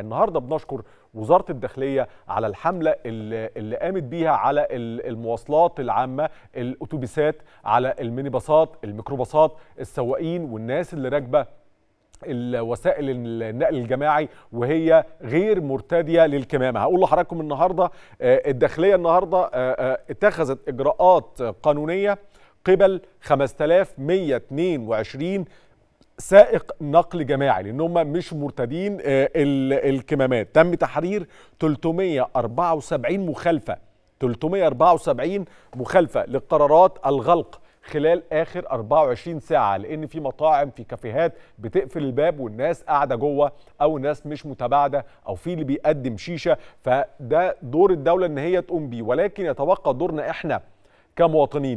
النهارده بنشكر وزاره الداخليه على الحمله اللي, قامت بيها على المواصلات العامه الاتوبيسات على المينيباصات الميكروباصات السواقين والناس اللي راكبه وسائل النقل الجماعي وهي غير مرتديه للكمامه هقول لحضراتكم النهارده آه، الداخليه النهارده آه، آه، اتخذت اجراءات قانونيه قبل 5122 سائق نقل جماعي لان هم مش مرتدين آه، الكمامات تم تحرير 374 مخالفه 374 مخالفه لقرارات الغلق خلال اخر 24 ساعه لان في مطاعم في كافيهات بتقفل الباب والناس قاعده جوه او الناس مش متباعده او في اللي بيقدم شيشه فده دور الدوله ان هي تقوم بيه ولكن يتبقى دورنا احنا كمواطنين